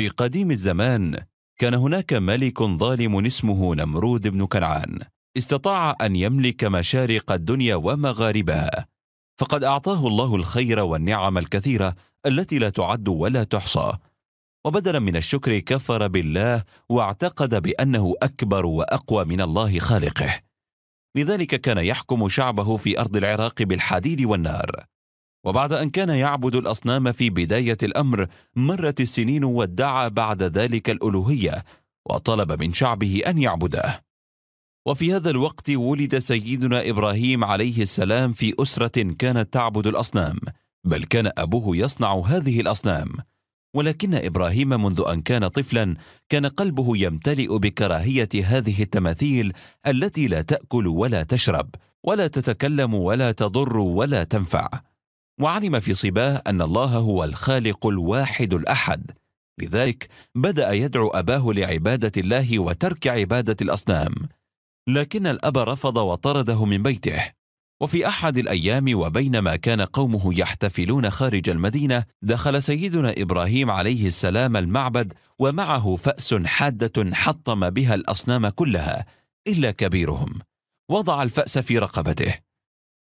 في قديم الزمان كان هناك ملك ظالم اسمه نمرود بن كنعان استطاع ان يملك مشارق الدنيا ومغاربها فقد اعطاه الله الخير والنعم الكثيره التي لا تعد ولا تحصى وبدلا من الشكر كفر بالله واعتقد بانه اكبر واقوى من الله خالقه لذلك كان يحكم شعبه في ارض العراق بالحديد والنار وبعد أن كان يعبد الأصنام في بداية الأمر مرت السنين وادعى بعد ذلك الألوهية وطلب من شعبه أن يعبده وفي هذا الوقت ولد سيدنا إبراهيم عليه السلام في أسرة كانت تعبد الأصنام بل كان أبوه يصنع هذه الأصنام ولكن إبراهيم منذ أن كان طفلا كان قلبه يمتلئ بكراهية هذه التماثيل التي لا تأكل ولا تشرب ولا تتكلم ولا تضر ولا تنفع وعلم في صباه ان الله هو الخالق الواحد الاحد لذلك بدا يدعو اباه لعباده الله وترك عباده الاصنام لكن الاب رفض وطرده من بيته وفي احد الايام وبينما كان قومه يحتفلون خارج المدينه دخل سيدنا ابراهيم عليه السلام المعبد ومعه فاس حاده حطم بها الاصنام كلها الا كبيرهم وضع الفاس في رقبته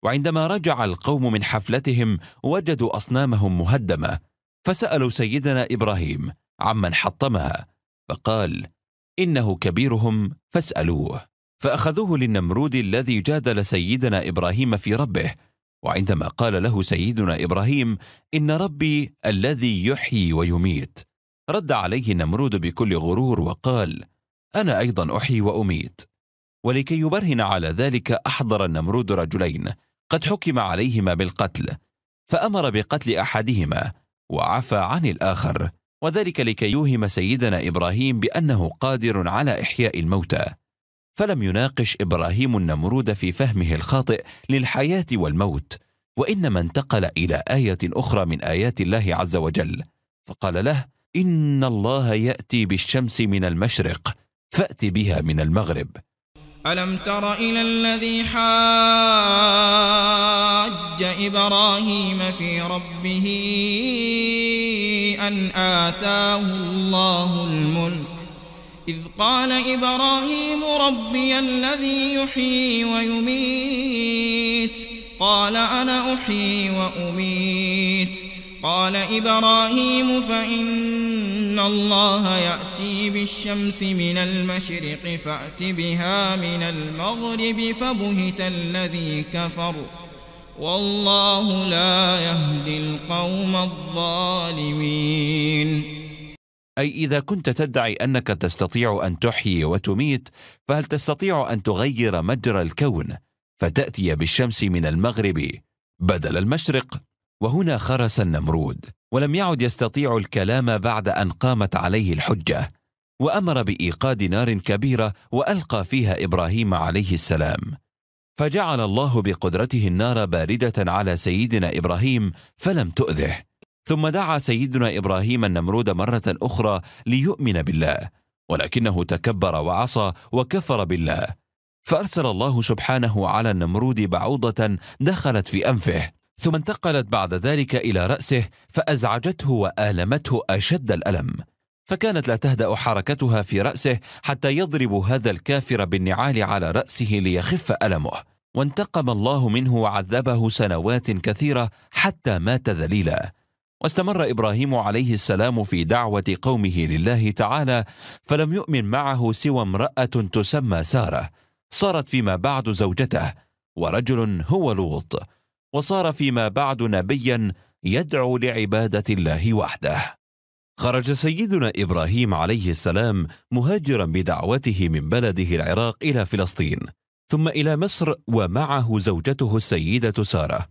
وعندما رجع القوم من حفلتهم وجدوا اصنامهم مهدمه فسالوا سيدنا ابراهيم عمن حطمها فقال انه كبيرهم فاسالوه فاخذوه للنمرود الذي جادل سيدنا ابراهيم في ربه وعندما قال له سيدنا ابراهيم ان ربي الذي يحيي ويميت رد عليه النمرود بكل غرور وقال انا ايضا احيي واميت ولكي يبرهن على ذلك احضر النمرود رجلين قد حكم عليهما بالقتل فأمر بقتل أحدهما وعفى عن الآخر وذلك لكي يوهم سيدنا إبراهيم بأنه قادر على إحياء الموتى فلم يناقش إبراهيم النمرود في فهمه الخاطئ للحياة والموت وإنما انتقل إلى آية أخرى من آيات الله عز وجل فقال له إن الله يأتي بالشمس من المشرق فأت بها من المغرب ألم تر إلى الذي حاج إبراهيم في ربه أن آتاه الله الملك إذ قال إبراهيم ربي الذي يحيي ويميت قال أنا أحيي وأميت قال إبراهيم فإن الله يأتي بالشمس من المشرق فأت بها من المغرب فبهت الذي كفر والله لا يهدي القوم الظالمين أي إذا كنت تدعي أنك تستطيع أن تحيي وتميت فهل تستطيع أن تغير مجرى الكون فتأتي بالشمس من المغرب بدل المشرق وهنا خرس النمرود ولم يعد يستطيع الكلام بعد أن قامت عليه الحجة وأمر بإيقاد نار كبيرة وألقى فيها إبراهيم عليه السلام فجعل الله بقدرته النار باردة على سيدنا إبراهيم فلم تؤذه ثم دعا سيدنا إبراهيم النمرود مرة أخرى ليؤمن بالله ولكنه تكبر وعصى وكفر بالله فأرسل الله سبحانه على النمرود بعوضة دخلت في أنفه ثم انتقلت بعد ذلك إلى رأسه فأزعجته وآلمته أشد الألم فكانت لا تهدأ حركتها في رأسه حتى يضرب هذا الكافر بالنعال على رأسه ليخف ألمه وانتقم الله منه وعذبه سنوات كثيره حتى مات ذليلا واستمر ابراهيم عليه السلام في دعوه قومه لله تعالى فلم يؤمن معه سوى امراه تسمى ساره صارت فيما بعد زوجته ورجل هو لوط وصار فيما بعد نبيا يدعو لعباده الله وحده خرج سيدنا ابراهيم عليه السلام مهاجرا بدعوته من بلده العراق الى فلسطين ثم إلى مصر ومعه زوجته السيدة سارة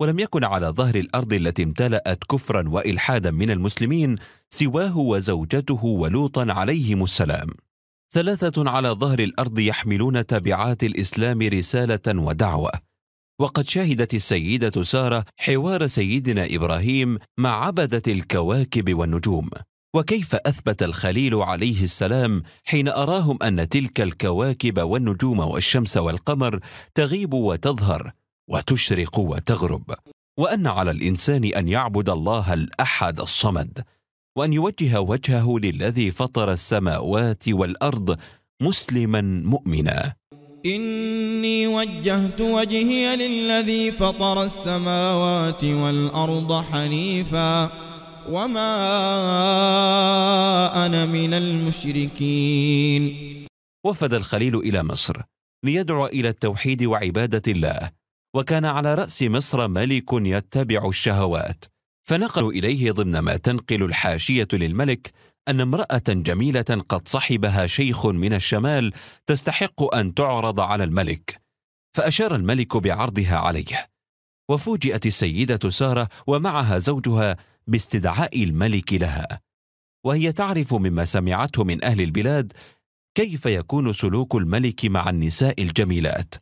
ولم يكن على ظهر الأرض التي امتلأت كفرا وإلحادا من المسلمين سواه وزوجته ولوطا عليهم السلام ثلاثة على ظهر الأرض يحملون تبعات الإسلام رسالة ودعوة وقد شهدت السيدة سارة حوار سيدنا إبراهيم مع عبدة الكواكب والنجوم وكيف اثبت الخليل عليه السلام حين اراهم ان تلك الكواكب والنجوم والشمس والقمر تغيب وتظهر وتشرق وتغرب وان على الانسان ان يعبد الله الاحد الصمد وان يوجه وجهه للذي فطر السماوات والارض مسلما مؤمنا اني وجهت وجهي للذي فطر السماوات والارض حنيفا وما أنا من المشركين وفد الخليل إلى مصر ليدعو إلى التوحيد وعبادة الله وكان على رأس مصر ملك يتبع الشهوات فنقلوا إليه ضمن ما تنقل الحاشية للملك أن امرأة جميلة قد صحبها شيخ من الشمال تستحق أن تعرض على الملك فأشار الملك بعرضها عليه وفوجئت السيدة سارة ومعها زوجها باستدعاء الملك لها وهي تعرف مما سمعته من اهل البلاد كيف يكون سلوك الملك مع النساء الجميلات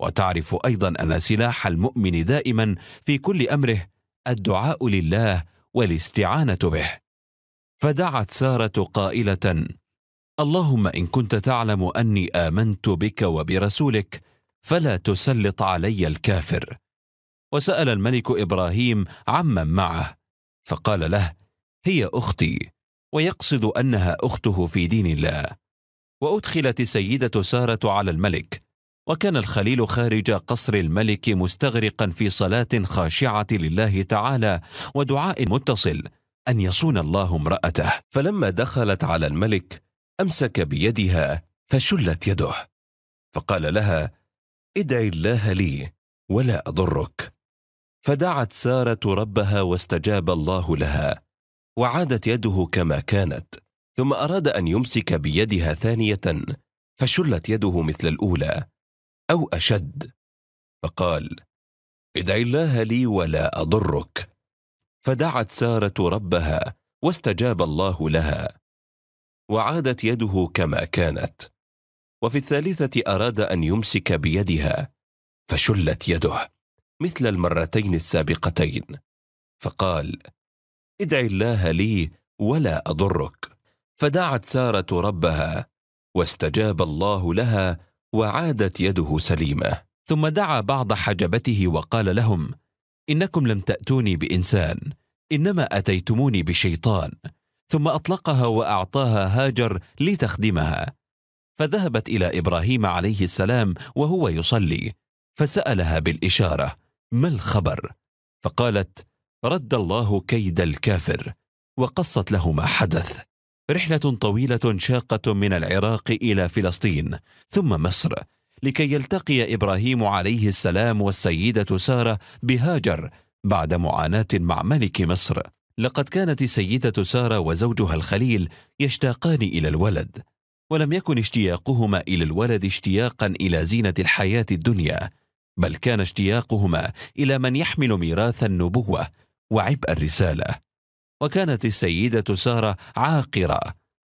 وتعرف ايضا ان سلاح المؤمن دائما في كل امره الدعاء لله والاستعانه به فدعت ساره قائله اللهم ان كنت تعلم اني امنت بك وبرسولك فلا تسلط علي الكافر وسال الملك ابراهيم عمن معه فقال له هي اختي ويقصد انها اخته في دين الله وادخلت السيده ساره على الملك وكان الخليل خارج قصر الملك مستغرقا في صلاه خاشعه لله تعالى ودعاء متصل ان يصون الله امراته فلما دخلت على الملك امسك بيدها فشلت يده فقال لها ادعي الله لي ولا اضرك فدعت ساره ربها واستجاب الله لها وعادت يده كما كانت ثم اراد ان يمسك بيدها ثانيه فشلت يده مثل الاولى او اشد فقال ادعي الله لي ولا اضرك فدعت ساره ربها واستجاب الله لها وعادت يده كما كانت وفي الثالثه اراد ان يمسك بيدها فشلت يده مثل المرتين السابقتين فقال ادع الله لي ولا اضرك فدعت ساره ربها واستجاب الله لها وعادت يده سليمه ثم دعا بعض حجبته وقال لهم انكم لم تاتوني بانسان انما اتيتموني بشيطان ثم اطلقها واعطاها هاجر لتخدمها فذهبت الى ابراهيم عليه السلام وهو يصلي فسالها بالاشاره ما الخبر فقالت رد الله كيد الكافر وقصت له ما حدث رحله طويله شاقه من العراق الى فلسطين ثم مصر لكي يلتقي ابراهيم عليه السلام والسيده ساره بهاجر بعد معاناه مع ملك مصر لقد كانت السيده ساره وزوجها الخليل يشتاقان الى الولد ولم يكن اشتياقهما الى الولد اشتياقا الى زينه الحياه الدنيا بل كان اشتياقهما الى من يحمل ميراث النبوه وعبء الرساله وكانت السيده ساره عاقره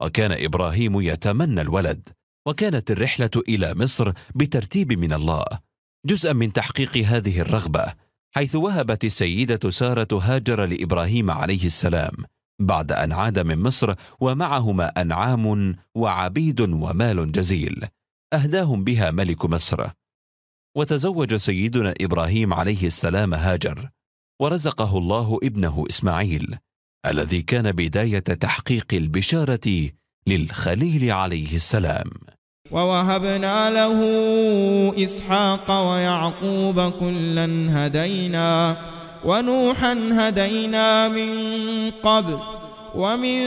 وكان ابراهيم يتمنى الولد وكانت الرحله الى مصر بترتيب من الله جزءا من تحقيق هذه الرغبه حيث وهبت السيده ساره هاجر لابراهيم عليه السلام بعد ان عاد من مصر ومعهما انعام وعبيد ومال جزيل اهداهم بها ملك مصر وتزوج سيدنا إبراهيم عليه السلام هاجر ورزقه الله ابنه إسماعيل الذي كان بداية تحقيق البشارة للخليل عليه السلام ووهبنا له إسحاق ويعقوب كلا هدينا ونوحا هدينا من قبل ومن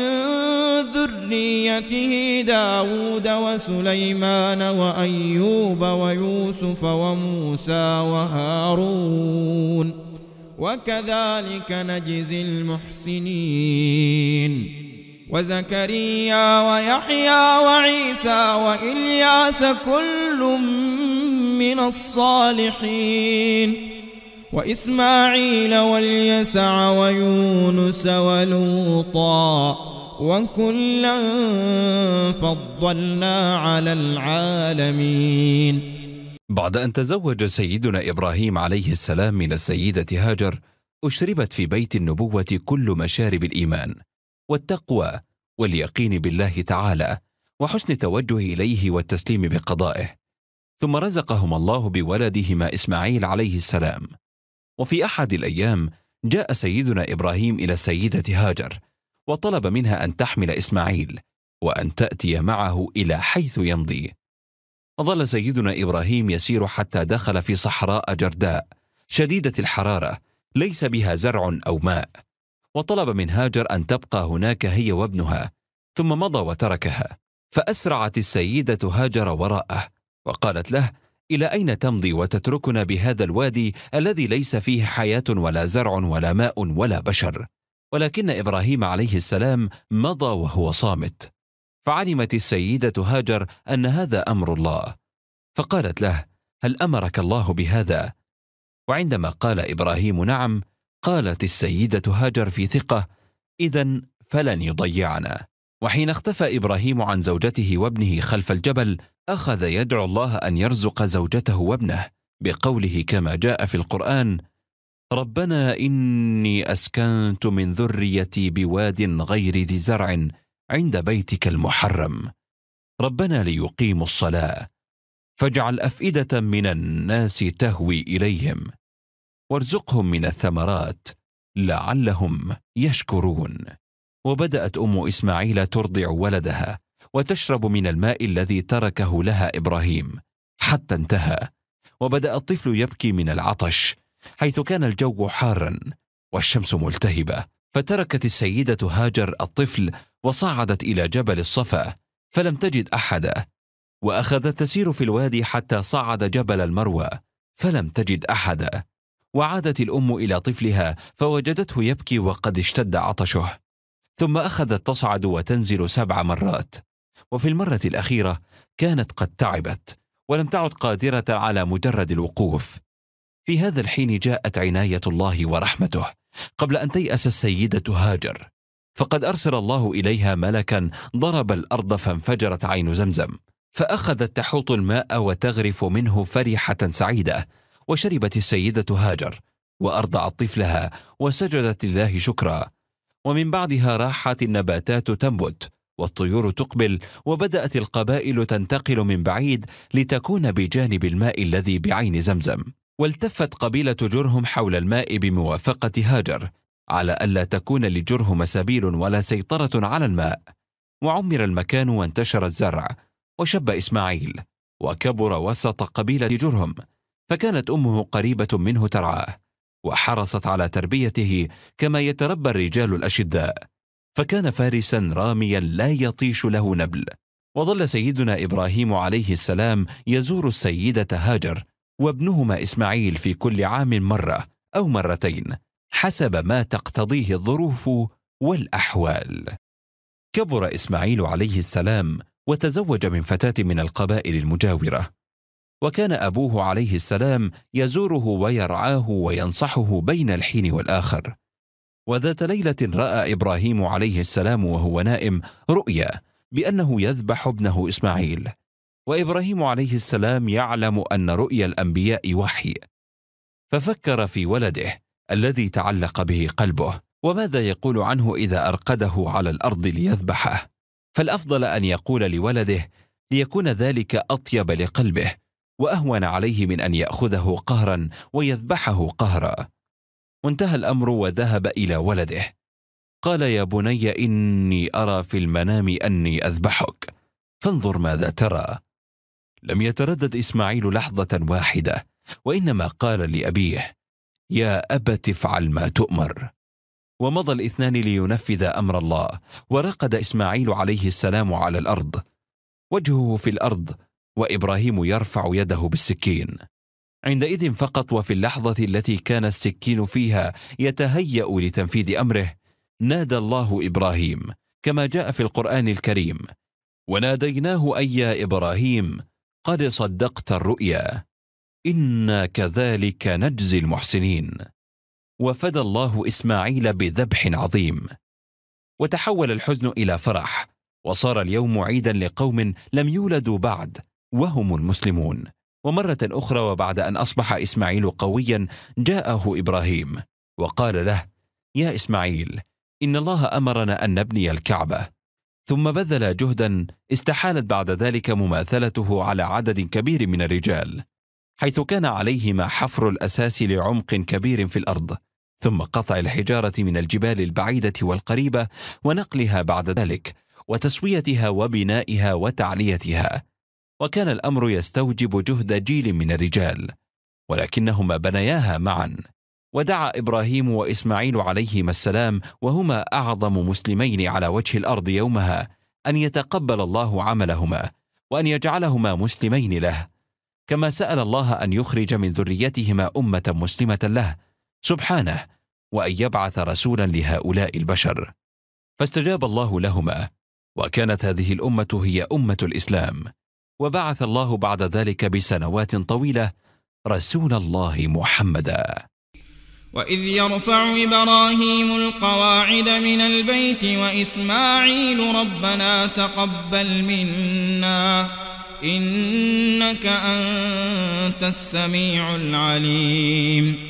ذريته داود وسليمان وأيوب ويوسف وموسى وهارون وكذلك نجزي المحسنين وزكريا ويحيى وعيسى وإلياس كل من الصالحين وإسماعيل واليسع ويونس ولوطا وكلا فضلنا على العالمين بعد أن تزوج سيدنا إبراهيم عليه السلام من السيدة هاجر أشربت في بيت النبوة كل مشارب الإيمان والتقوى واليقين بالله تعالى وحسن التوجه إليه والتسليم بقضائه ثم رزقهما الله بولدهما إسماعيل عليه السلام وفي احد الايام جاء سيدنا ابراهيم الى السيده هاجر وطلب منها ان تحمل اسماعيل وان تاتي معه الى حيث يمضي ظل سيدنا ابراهيم يسير حتى دخل في صحراء جرداء شديده الحراره ليس بها زرع او ماء وطلب من هاجر ان تبقى هناك هي وابنها ثم مضى وتركها فاسرعت السيده هاجر وراءه وقالت له إلى أين تمضي وتتركنا بهذا الوادي الذي ليس فيه حياة ولا زرع ولا ماء ولا بشر؟ ولكن إبراهيم عليه السلام مضى وهو صامت فعلمت السيدة هاجر أن هذا أمر الله فقالت له هل أمرك الله بهذا؟ وعندما قال إبراهيم نعم قالت السيدة هاجر في ثقة إذا فلن يضيعنا وحين اختفى إبراهيم عن زوجته وابنه خلف الجبل اخذ يدعو الله ان يرزق زوجته وابنه بقوله كما جاء في القران ربنا اني اسكنت من ذريتي بواد غير ذي زرع عند بيتك المحرم ربنا ليقيموا الصلاه فاجعل افئده من الناس تهوي اليهم وارزقهم من الثمرات لعلهم يشكرون وبدات ام اسماعيل ترضع ولدها وتشرب من الماء الذي تركه لها ابراهيم حتى انتهى وبدا الطفل يبكي من العطش حيث كان الجو حارا والشمس ملتهبه فتركت السيده هاجر الطفل وصعدت الى جبل الصفا فلم تجد احدا واخذت تسير في الوادي حتى صعد جبل المروى فلم تجد احدا وعادت الام الى طفلها فوجدته يبكي وقد اشتد عطشه ثم اخذت تصعد وتنزل سبع مرات وفي المرة الأخيرة كانت قد تعبت ولم تعد قادرة على مجرد الوقوف. في هذا الحين جاءت عناية الله ورحمته قبل أن تيأس السيدة هاجر، فقد أرسل الله إليها ملكا ضرب الأرض فانفجرت عين زمزم، فأخذت تحوط الماء وتغرف منه فرحة سعيدة، وشربت السيدة هاجر، وأرضعت طفلها وسجدت لله شكرا، ومن بعدها راحت النباتات تنبت، والطيور تقبل وبدات القبائل تنتقل من بعيد لتكون بجانب الماء الذي بعين زمزم والتفت قبيله جرهم حول الماء بموافقه هاجر على الا تكون لجرهم سبيل ولا سيطره على الماء وعمر المكان وانتشر الزرع وشب اسماعيل وكبر وسط قبيله جرهم فكانت امه قريبه منه ترعاه وحرصت على تربيته كما يتربى الرجال الاشداء فكان فارسا راميا لا يطيش له نبل وظل سيدنا ابراهيم عليه السلام يزور السيده هاجر وابنهما اسماعيل في كل عام مره او مرتين حسب ما تقتضيه الظروف والاحوال كبر اسماعيل عليه السلام وتزوج من فتاه من القبائل المجاوره وكان ابوه عليه السلام يزوره ويرعاه وينصحه بين الحين والاخر وذات ليله راى ابراهيم عليه السلام وهو نائم رؤيا بانه يذبح ابنه اسماعيل وابراهيم عليه السلام يعلم ان رؤيا الانبياء وحي ففكر في ولده الذي تعلق به قلبه وماذا يقول عنه اذا ارقده على الارض ليذبحه فالافضل ان يقول لولده ليكون ذلك اطيب لقلبه واهون عليه من ان ياخذه قهرا ويذبحه قهرا وانتهى الامر وذهب الى ولده قال يا بني اني ارى في المنام اني اذبحك فانظر ماذا ترى لم يتردد اسماعيل لحظه واحده وانما قال لابيه يا ابت افعل ما تؤمر ومضى الاثنان لينفذ امر الله ورقد اسماعيل عليه السلام على الارض وجهه في الارض وابراهيم يرفع يده بالسكين عندئذ فقط وفي اللحظة التي كان السكين فيها يتهيأ لتنفيذ أمره نادى الله إبراهيم كما جاء في القرآن الكريم وناديناه أي يا إبراهيم قد صدقت الرؤيا إنا كذلك نجزي المحسنين وفدى الله إسماعيل بذبح عظيم وتحول الحزن إلى فرح وصار اليوم عيدا لقوم لم يولدوا بعد وهم المسلمون ومرة أخرى وبعد أن أصبح إسماعيل قويا جاءه إبراهيم وقال له: يا إسماعيل إن الله أمرنا أن نبني الكعبة. ثم بذل جهدا استحالت بعد ذلك مماثلته على عدد كبير من الرجال، حيث كان عليهما حفر الأساس لعمق كبير في الأرض، ثم قطع الحجارة من الجبال البعيدة والقريبة ونقلها بعد ذلك، وتسويتها وبنائها وتعليتها، وكان الأمر يستوجب جهد جيل من الرجال ولكنهما بنياها معا ودعا إبراهيم وإسماعيل عليهما السلام وهما أعظم مسلمين على وجه الأرض يومها أن يتقبل الله عملهما وأن يجعلهما مسلمين له كما سأل الله أن يخرج من ذريتهما أمة مسلمة له سبحانه وأن يبعث رسولا لهؤلاء البشر فاستجاب الله لهما وكانت هذه الأمة هي أمة الإسلام وبعث الله بعد ذلك بسنوات طويله رسول الله محمدا واذ يرفع ابراهيم القواعد من البيت واسماعيل ربنا تقبل منا انك انت السميع العليم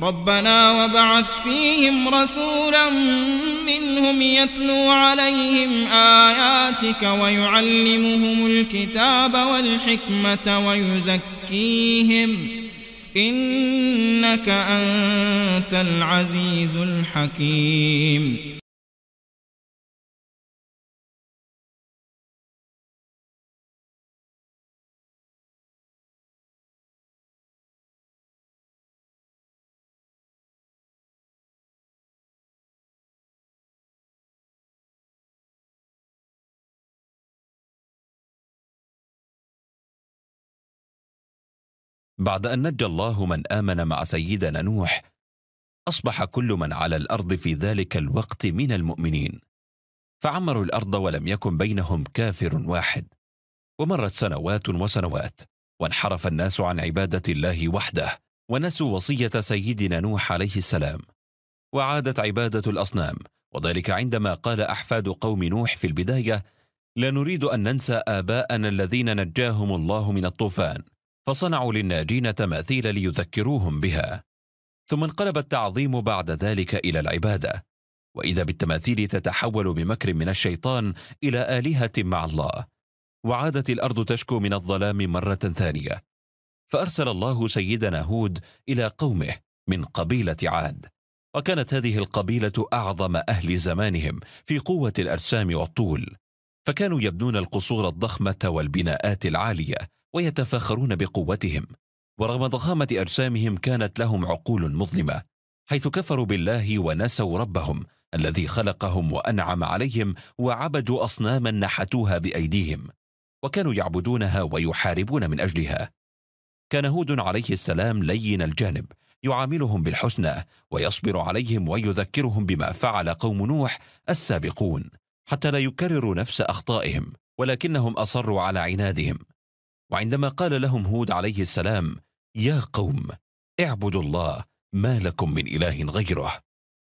ربنا وبعث فيهم رسولا منهم يتلو عليهم آياتك ويعلمهم الكتاب والحكمة ويزكيهم إنك أنت العزيز الحكيم بعد ان نجى الله من امن مع سيدنا نوح اصبح كل من على الارض في ذلك الوقت من المؤمنين فعمروا الارض ولم يكن بينهم كافر واحد ومرت سنوات وسنوات وانحرف الناس عن عباده الله وحده ونسوا وصيه سيدنا نوح عليه السلام وعادت عباده الاصنام وذلك عندما قال احفاد قوم نوح في البدايه لا نريد ان ننسى اباءنا الذين نجاهم الله من الطوفان فصنعوا للناجين تماثيل ليذكروهم بها ثم انقلب التعظيم بعد ذلك الى العباده واذا بالتماثيل تتحول بمكر من الشيطان الى الهه مع الله وعادت الارض تشكو من الظلام مره ثانيه فارسل الله سيدنا هود الى قومه من قبيله عاد وكانت هذه القبيله اعظم اهل زمانهم في قوه الاجسام والطول فكانوا يبنون القصور الضخمه والبناءات العاليه ويتفاخرون بقوتهم ورغم ضخامة أجسامهم كانت لهم عقول مظلمة حيث كفروا بالله ونسوا ربهم الذي خلقهم وأنعم عليهم وعبدوا أصناما نحتوها بأيديهم وكانوا يعبدونها ويحاربون من أجلها كان هود عليه السلام لين الجانب يعاملهم بالحسنى ويصبر عليهم ويذكرهم بما فعل قوم نوح السابقون حتى لا يكرروا نفس أخطائهم ولكنهم أصروا على عنادهم وعندما قال لهم هود عليه السلام يا قوم اعبدوا الله ما لكم من اله غيره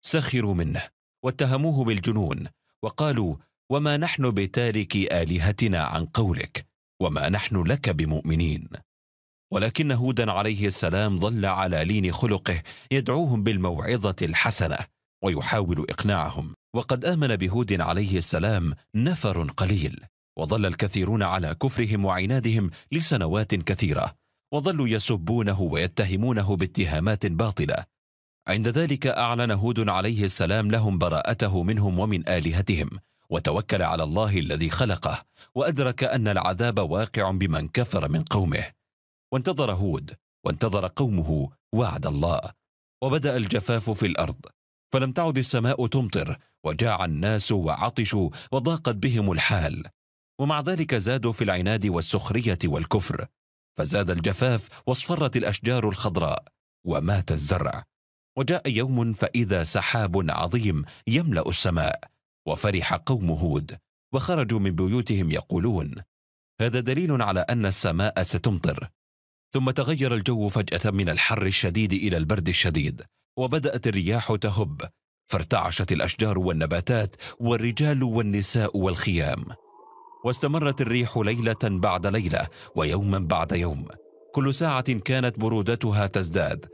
سخروا منه واتهموه بالجنون وقالوا وما نحن بتارك الهتنا عن قولك وما نحن لك بمؤمنين ولكن هودا عليه السلام ظل على لين خلقه يدعوهم بالموعظه الحسنه ويحاول اقناعهم وقد امن بهود عليه السلام نفر قليل وظل الكثيرون على كفرهم وعنادهم لسنوات كثيره وظلوا يسبونه ويتهمونه باتهامات باطله عند ذلك اعلن هود عليه السلام لهم براءته منهم ومن الهتهم وتوكل على الله الذي خلقه وادرك ان العذاب واقع بمن كفر من قومه وانتظر هود وانتظر قومه وعد الله وبدا الجفاف في الارض فلم تعد السماء تمطر وجاع الناس وعطشوا وضاقت بهم الحال ومع ذلك زادوا في العناد والسخرية والكفر فزاد الجفاف واصفرت الأشجار الخضراء ومات الزرع وجاء يوم فإذا سحاب عظيم يملأ السماء وفرح قوم هود وخرجوا من بيوتهم يقولون هذا دليل على أن السماء ستمطر ثم تغير الجو فجأة من الحر الشديد إلى البرد الشديد وبدأت الرياح تهب فارتعشت الأشجار والنباتات والرجال والنساء والخيام واستمرت الريح ليله بعد ليله ويوما بعد يوم كل ساعه كانت برودتها تزداد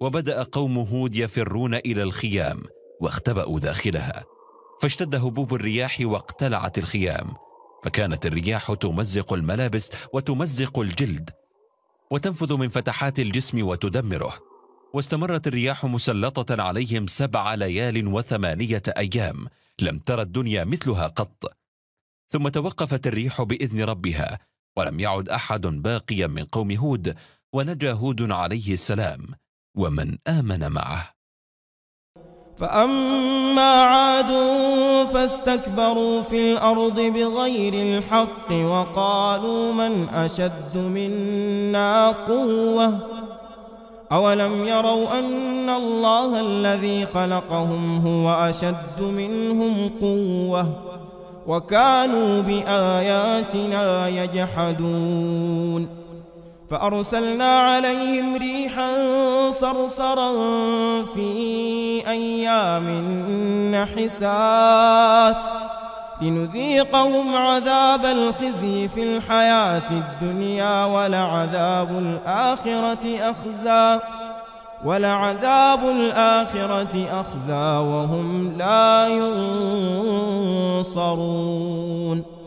وبدا قوم هود يفرون الى الخيام واختبأوا داخلها فاشتد هبوب الرياح واقتلعت الخيام فكانت الرياح تمزق الملابس وتمزق الجلد وتنفذ من فتحات الجسم وتدمره واستمرت الرياح مسلطه عليهم سبع ليال وثمانيه ايام لم ترى الدنيا مثلها قط ثم توقفت الريح باذن ربها ولم يعد احد باقيا من قوم هود ونجا هود عليه السلام ومن امن معه فاما عاد فاستكبروا في الارض بغير الحق وقالوا من اشد منا قوه أولم يروا أن الله الذي خلقهم هو أشد منهم قوةً وكانوا بآياتنا يجحدون فأرسلنا عليهم ريحا صرصرا في أيام نحسات لنذيقهم عذاب الخزي في الحياة الدنيا ولعذاب الآخرة أخزى ولعذاب الآخرة أخزى وهم لا ينصرون